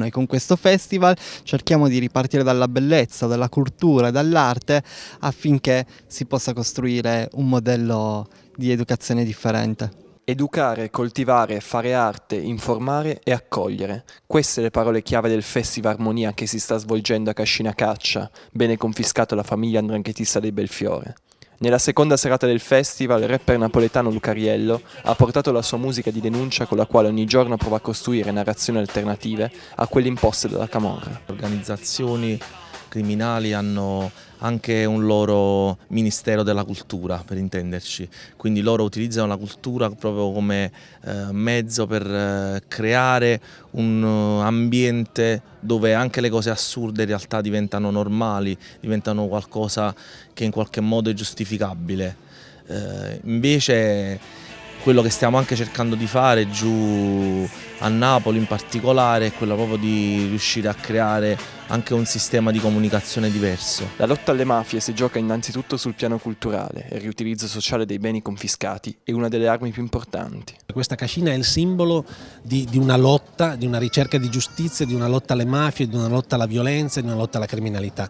Noi con questo festival cerchiamo di ripartire dalla bellezza, dalla cultura, dall'arte affinché si possa costruire un modello di educazione differente. Educare, coltivare, fare arte, informare e accogliere. Queste le parole chiave del Festival Armonia che si sta svolgendo a Cascina Caccia, bene confiscato alla famiglia andranchetista dei Belfiore. Nella seconda serata del festival, il rapper napoletano Lucariello ha portato la sua musica di denuncia con la quale ogni giorno prova a costruire narrazioni alternative a quelle imposte dalla Camorra. Organizzazioni criminali hanno anche un loro ministero della cultura, per intenderci. Quindi loro utilizzano la cultura proprio come eh, mezzo per eh, creare un uh, ambiente dove anche le cose assurde in realtà diventano normali, diventano qualcosa che in qualche modo è giustificabile. Eh, invece quello che stiamo anche cercando di fare giù a Napoli in particolare è quello proprio di riuscire a creare anche un sistema di comunicazione diverso. La lotta alle mafie si gioca innanzitutto sul piano culturale, il riutilizzo sociale dei beni confiscati è una delle armi più importanti. Questa cascina è il simbolo di, di una lotta, di una ricerca di giustizia, di una lotta alle mafie, di una lotta alla violenza, di una lotta alla criminalità.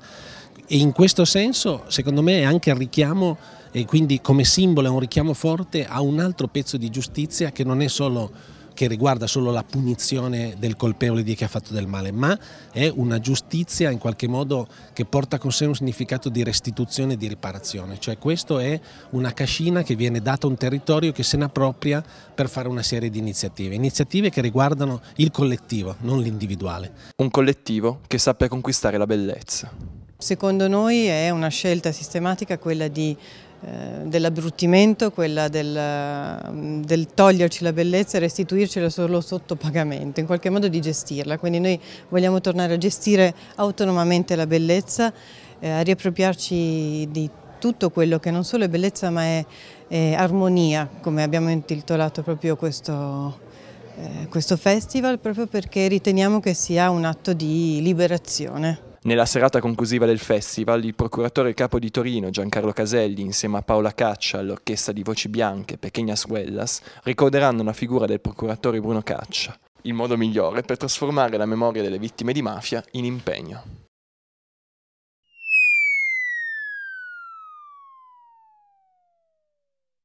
E in questo senso, secondo me, è anche il richiamo e quindi come simbolo è un richiamo forte a un altro pezzo di giustizia che non è solo che riguarda solo la punizione del colpevole di chi ha fatto del male, ma è una giustizia in qualche modo che porta con sé un significato di restituzione e di riparazione, cioè questo è una cascina che viene data a un territorio che se ne appropria per fare una serie di iniziative, iniziative che riguardano il collettivo, non l'individuale. Un collettivo che sappia conquistare la bellezza. Secondo noi è una scelta sistematica quella di eh, dell'abbruttimento, quella del, mm, del, toglierci la bellezza e restituircela solo sotto pagamento, in qualche modo di gestirla. Quindi noi vogliamo tornare a gestire autonomamente la bellezza, eh, a riappropriarci di tutto quello che non solo è bellezza ma è, è armonia, come abbiamo intitolato proprio questo, eh, questo festival, proprio perché riteniamo che sia un atto di liberazione. Nella serata conclusiva del festival, il procuratore capo di Torino Giancarlo Caselli, insieme a Paola Caccia, all'orchestra di voci bianche Pequeñas Huellas, ricorderanno una figura del procuratore Bruno Caccia, il modo migliore per trasformare la memoria delle vittime di mafia in impegno.